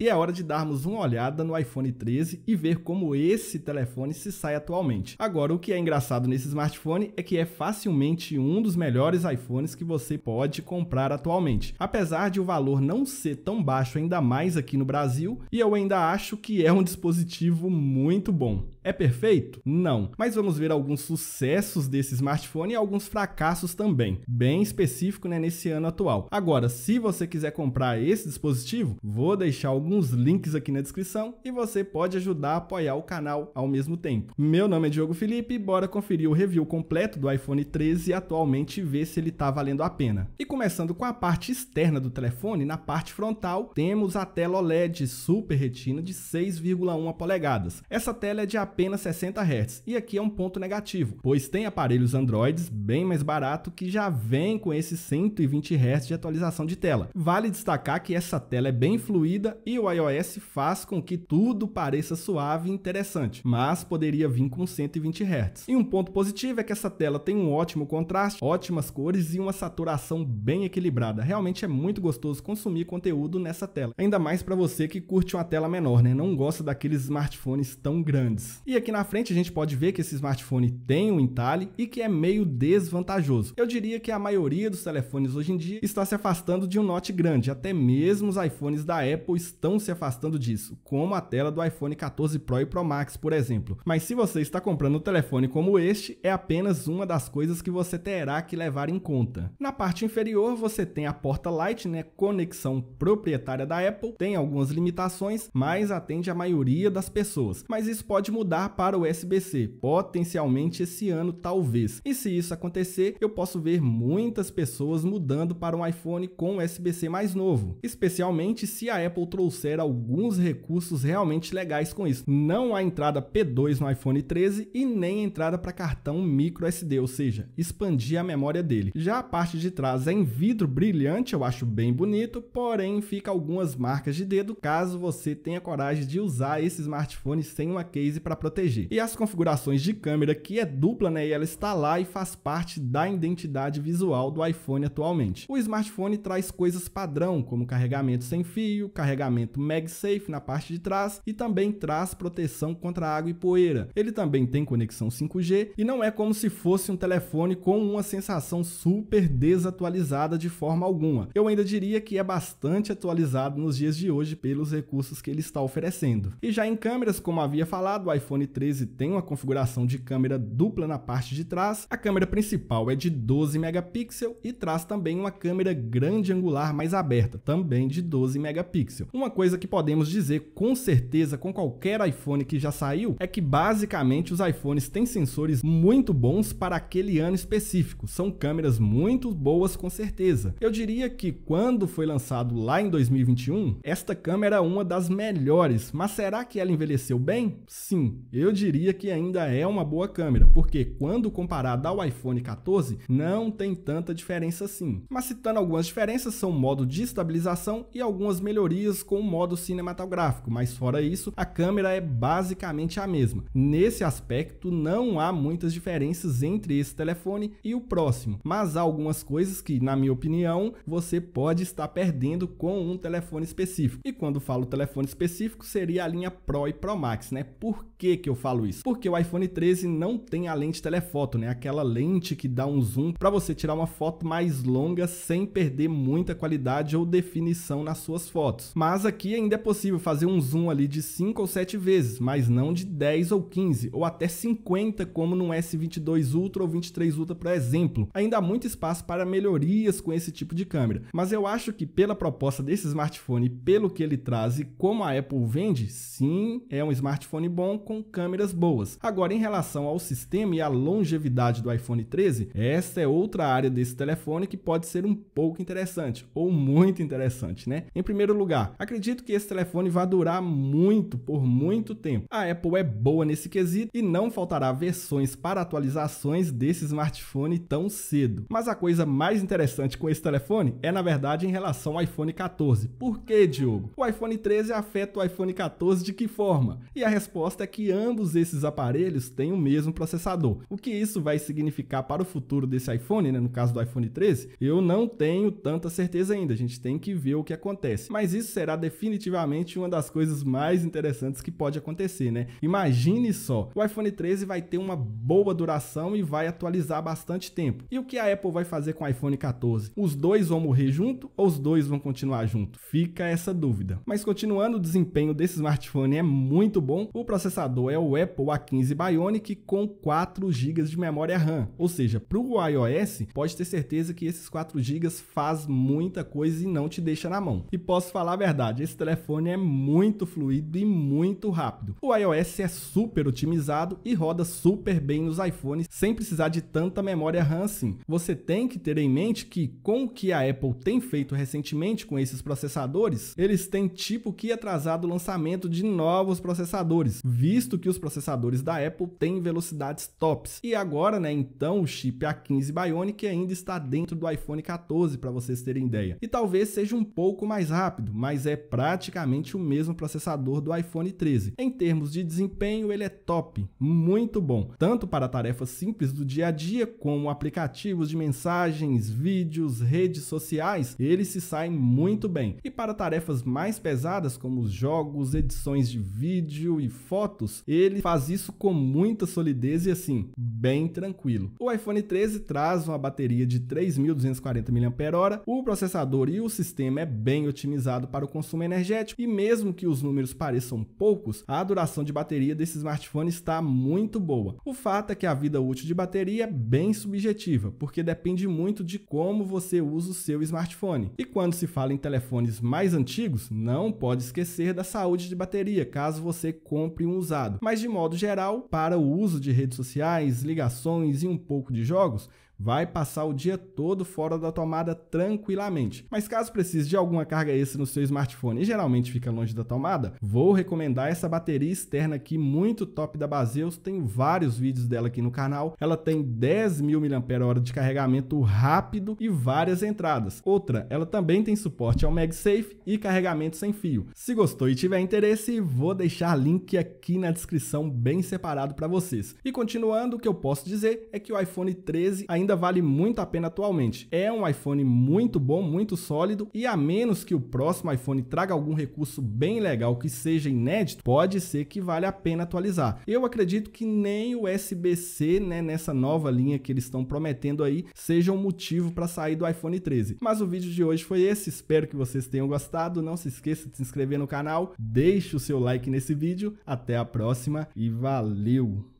E é hora de darmos uma olhada no iPhone 13 e ver como esse telefone se sai atualmente. Agora, o que é engraçado nesse smartphone é que é facilmente um dos melhores iPhones que você pode comprar atualmente. Apesar de o valor não ser tão baixo ainda mais aqui no Brasil, e eu ainda acho que é um dispositivo muito bom. É perfeito? Não. Mas vamos ver alguns sucessos desse smartphone e alguns fracassos também. Bem específico né, nesse ano atual. Agora, se você quiser comprar esse dispositivo, vou deixar alguns links aqui na descrição e você pode ajudar a apoiar o canal ao mesmo tempo. Meu nome é Diogo Felipe e bora conferir o review completo do iPhone 13 e atualmente ver se ele está valendo a pena. E começando com a parte externa do telefone, na parte frontal temos a tela OLED Super Retina de 6,1 polegadas. Essa tela é de apenas 60 Hz. E aqui é um ponto negativo, pois tem aparelhos Androids bem mais barato que já vem com esse 120 Hz de atualização de tela. Vale destacar que essa tela é bem fluida e o iOS faz com que tudo pareça suave e interessante, mas poderia vir com 120 Hz. E um ponto positivo é que essa tela tem um ótimo contraste, ótimas cores e uma saturação bem equilibrada. Realmente é muito gostoso consumir conteúdo nessa tela. Ainda mais para você que curte uma tela menor, né? Não gosta daqueles smartphones tão grandes. E aqui na frente a gente pode ver que esse smartphone tem um entalhe e que é meio desvantajoso. Eu diria que a maioria dos telefones hoje em dia está se afastando de um note grande, até mesmo os iPhones da Apple estão se afastando disso, como a tela do iPhone 14 Pro e Pro Max, por exemplo. Mas se você está comprando um telefone como este, é apenas uma das coisas que você terá que levar em conta. Na parte inferior você tem a porta Light, né, conexão proprietária da Apple, tem algumas limitações, mas atende a maioria das pessoas. Mas isso pode mudar para o SBC, potencialmente esse ano, talvez. E se isso acontecer, eu posso ver muitas pessoas mudando para um iPhone com USB-C mais novo, especialmente se a Apple trouxer alguns recursos realmente legais com isso. Não há entrada P2 no iPhone 13 e nem entrada para cartão micro SD, ou seja, expandir a memória dele. Já a parte de trás é em vidro brilhante, eu acho bem bonito, porém fica algumas marcas de dedo caso você tenha coragem de usar esse smartphone sem uma case para proteger. E as configurações de câmera, que é dupla, né, e ela está lá e faz parte da identidade visual do iPhone atualmente. O smartphone traz coisas padrão, como carregamento sem fio, carregamento MagSafe na parte de trás e também traz proteção contra água e poeira. Ele também tem conexão 5G e não é como se fosse um telefone com uma sensação super desatualizada de forma alguma. Eu ainda diria que é bastante atualizado nos dias de hoje pelos recursos que ele está oferecendo. E já em câmeras, como havia falado, o iPhone iPhone 13 tem uma configuração de câmera dupla na parte de trás. A câmera principal é de 12 megapixels e traz também uma câmera grande angular mais aberta, também de 12 megapixels. Uma coisa que podemos dizer com certeza com qualquer iPhone que já saiu é que basicamente os iPhones têm sensores muito bons para aquele ano específico. São câmeras muito boas com certeza. Eu diria que quando foi lançado lá em 2021, esta câmera é uma das melhores, mas será que ela envelheceu bem? Sim, eu diria que ainda é uma boa câmera, porque quando comparada ao iPhone 14, não tem tanta diferença assim. Mas citando algumas diferenças são o modo de estabilização e algumas melhorias com o modo cinematográfico, mas fora isso, a câmera é basicamente a mesma. Nesse aspecto, não há muitas diferenças entre esse telefone e o próximo, mas há algumas coisas que, na minha opinião, você pode estar perdendo com um telefone específico. E quando falo telefone específico, seria a linha Pro e Pro Max, né? Por que que, que eu falo isso? Porque o iPhone 13 não tem a lente telefoto, né? Aquela lente que dá um zoom para você tirar uma foto mais longa sem perder muita qualidade ou definição nas suas fotos. Mas aqui ainda é possível fazer um zoom ali de 5 ou 7 vezes, mas não de 10 ou 15 ou até 50 como no S22 Ultra ou 23 Ultra, por exemplo. Ainda há muito espaço para melhorias com esse tipo de câmera, mas eu acho que pela proposta desse smartphone, pelo que ele traz e como a Apple vende, sim, é um smartphone bom com com câmeras boas. Agora, em relação ao sistema e à longevidade do iPhone 13, essa é outra área desse telefone que pode ser um pouco interessante, ou muito interessante, né? Em primeiro lugar, acredito que esse telefone vai durar muito, por muito tempo. A Apple é boa nesse quesito e não faltará versões para atualizações desse smartphone tão cedo. Mas a coisa mais interessante com esse telefone é, na verdade, em relação ao iPhone 14. Por que, Diogo? O iPhone 13 afeta o iPhone 14 de que forma? E a resposta é que ambos esses aparelhos têm o mesmo processador. O que isso vai significar para o futuro desse iPhone, né? no caso do iPhone 13, eu não tenho tanta certeza ainda. A gente tem que ver o que acontece. Mas isso será definitivamente uma das coisas mais interessantes que pode acontecer, né? Imagine só, o iPhone 13 vai ter uma boa duração e vai atualizar bastante tempo. E o que a Apple vai fazer com o iPhone 14? Os dois vão morrer junto ou os dois vão continuar junto? Fica essa dúvida. Mas continuando, o desempenho desse smartphone é muito bom. O processador computador é o Apple A15 Bionic com 4 GB de memória RAM. Ou seja, para o iOS, pode ter certeza que esses 4 GB faz muita coisa e não te deixa na mão. E posso falar a verdade, esse telefone é muito fluido e muito rápido. O iOS é super otimizado e roda super bem nos iPhones sem precisar de tanta memória RAM assim. Você tem que ter em mente que com o que a Apple tem feito recentemente com esses processadores, eles têm tipo que atrasado o lançamento de novos processadores, visto visto que os processadores da Apple têm velocidades tops. E agora, né, então, o chip A15 Bionic ainda está dentro do iPhone 14, para vocês terem ideia. E talvez seja um pouco mais rápido, mas é praticamente o mesmo processador do iPhone 13. Em termos de desempenho, ele é top, muito bom, tanto para tarefas simples do dia a dia, como aplicativos de mensagens, vídeos, redes sociais, ele se sai muito bem. E para tarefas mais pesadas, como jogos, edições de vídeo e fotos, ele faz isso com muita solidez e assim, bem tranquilo. O iPhone 13 traz uma bateria de 3.240 mAh, o processador e o sistema é bem otimizado para o consumo energético e mesmo que os números pareçam poucos, a duração de bateria desse smartphone está muito boa. O fato é que a vida útil de bateria é bem subjetiva, porque depende muito de como você usa o seu smartphone. E quando se fala em telefones mais antigos, não pode esquecer da saúde de bateria, caso você compre um usado mas de modo geral, para o uso de redes sociais, ligações e um pouco de jogos, vai passar o dia todo fora da tomada tranquilamente. Mas caso precise de alguma carga extra no seu smartphone e geralmente fica longe da tomada, vou recomendar essa bateria externa aqui, muito top da Baseus, tem vários vídeos dela aqui no canal. Ela tem 10 mil mAh de carregamento rápido e várias entradas. Outra, ela também tem suporte ao MagSafe e carregamento sem fio. Se gostou e tiver interesse, vou deixar link aqui na descrição bem separado para vocês. E continuando, o que eu posso dizer é que o iPhone 13 ainda ainda vale muito a pena atualmente. É um iPhone muito bom, muito sólido e a menos que o próximo iPhone traga algum recurso bem legal que seja inédito, pode ser que vale a pena atualizar. Eu acredito que nem o USB-C, né, nessa nova linha que eles estão prometendo aí, seja um motivo para sair do iPhone 13. Mas o vídeo de hoje foi esse, espero que vocês tenham gostado. Não se esqueça de se inscrever no canal, deixe o seu like nesse vídeo. Até a próxima e valeu!